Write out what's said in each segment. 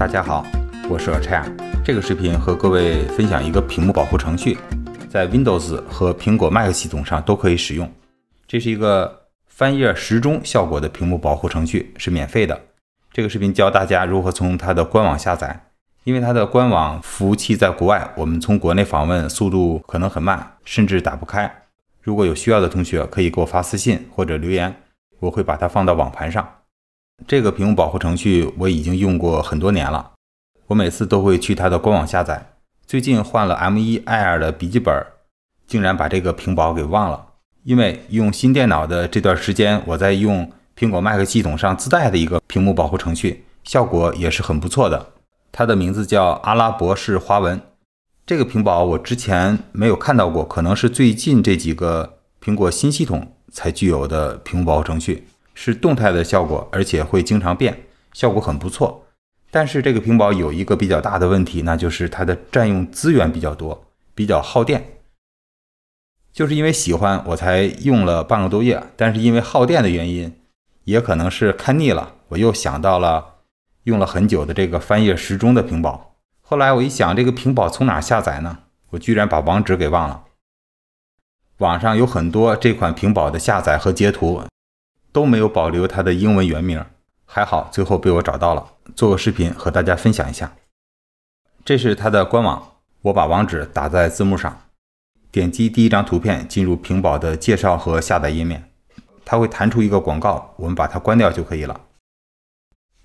大家好，我是 c h i 这个视频和各位分享一个屏幕保护程序，在 Windows 和苹果 Mac 系统上都可以使用。这是一个翻页时钟效果的屏幕保护程序，是免费的。这个视频教大家如何从它的官网下载，因为它的官网服务器在国外，我们从国内访问速度可能很慢，甚至打不开。如果有需要的同学，可以给我发私信或者留言，我会把它放到网盘上。这个屏幕保护程序我已经用过很多年了，我每次都会去它的官网下载。最近换了 M1 Air 的笔记本，竟然把这个屏保给忘了。因为用新电脑的这段时间，我在用苹果 Mac 系统上自带的一个屏幕保护程序，效果也是很不错的。它的名字叫阿拉伯式花纹。这个屏保我之前没有看到过，可能是最近这几个苹果新系统才具有的屏幕保护程序。是动态的效果，而且会经常变，效果很不错。但是这个屏保有一个比较大的问题，那就是它的占用资源比较多，比较耗电。就是因为喜欢我才用了半个多月，但是因为耗电的原因，也可能是看腻了，我又想到了用了很久的这个翻页时钟的屏保。后来我一想，这个屏保从哪下载呢？我居然把网址给忘了。网上有很多这款屏保的下载和截图。都没有保留它的英文原名，还好最后被我找到了，做个视频和大家分享一下。这是它的官网，我把网址打在字幕上。点击第一张图片进入屏保的介绍和下载页面，它会弹出一个广告，我们把它关掉就可以了。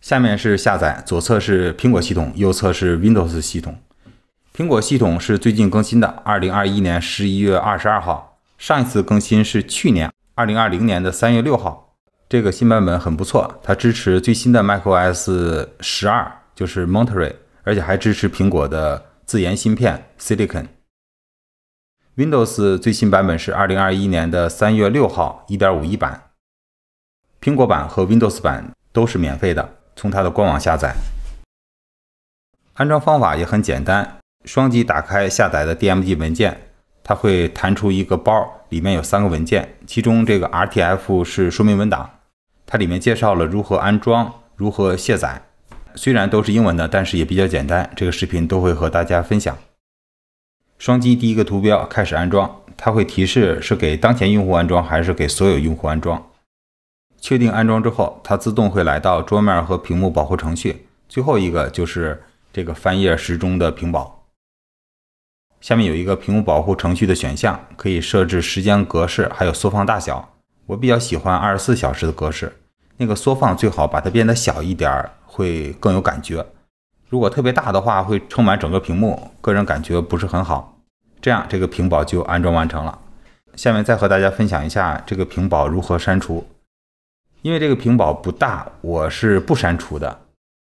下面是下载，左侧是苹果系统，右侧是 Windows 系统。苹果系统是最近更新的，二零二一年十一月二十二号，上一次更新是去年二零二零年的三月六号。这个新版本很不错，它支持最新的 macOS 十二，就是 Monterey，而且还支持苹果的自研芯片 Silicon。Windows 最新版本是二零二一年的三月六号，一点五一版。苹果版和 Windows 版都是免费的，从它的官网下载。安装方法也很简单，双击打开下载的 DMG 文件。它会弹出一个包，里面有三个文件，其中这个 R T F 是说明文档，它里面介绍了如何安装、如何卸载。虽然都是英文的，但是也比较简单。这个视频都会和大家分享。双击第一个图标开始安装，它会提示是给当前用户安装还是给所有用户安装。确定安装之后，它自动会来到桌面和屏幕保护程序，最后一个就是这个翻页时钟的屏保。下面有一个屏幕保护程序的选项，可以设置时间格式，还有缩放大小。我比较喜欢二十四小时的格式，那个缩放最好把它变得小一点，会更有感觉。如果特别大的话，会撑满整个屏幕，个人感觉不是很好。这样这个屏保就安装完成了。下面再和大家分享一下这个屏保如何删除。因为这个屏保不大，我是不删除的。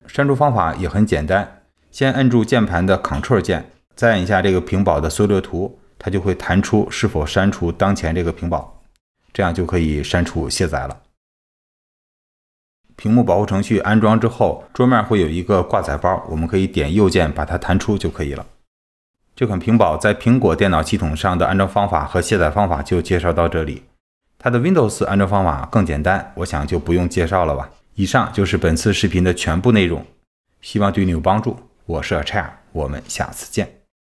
删除方法也很简单，先按住键盘的 Ctrl 键。赞一下这个屏保的缩略图，它就会弹出是否删除当前这个屏保，这样就可以删除卸载了。屏幕保护程序安装之后，桌面会有一个挂载包，我们可以点右键把它弹出就可以了。这款屏保在苹果电脑系统上的安装方法和卸载方法就介绍到这里，它的 Windows 安装方法更简单，我想就不用介绍了吧。以上就是本次视频的全部内容，希望对你有帮助。我是 Chair，我们下次见。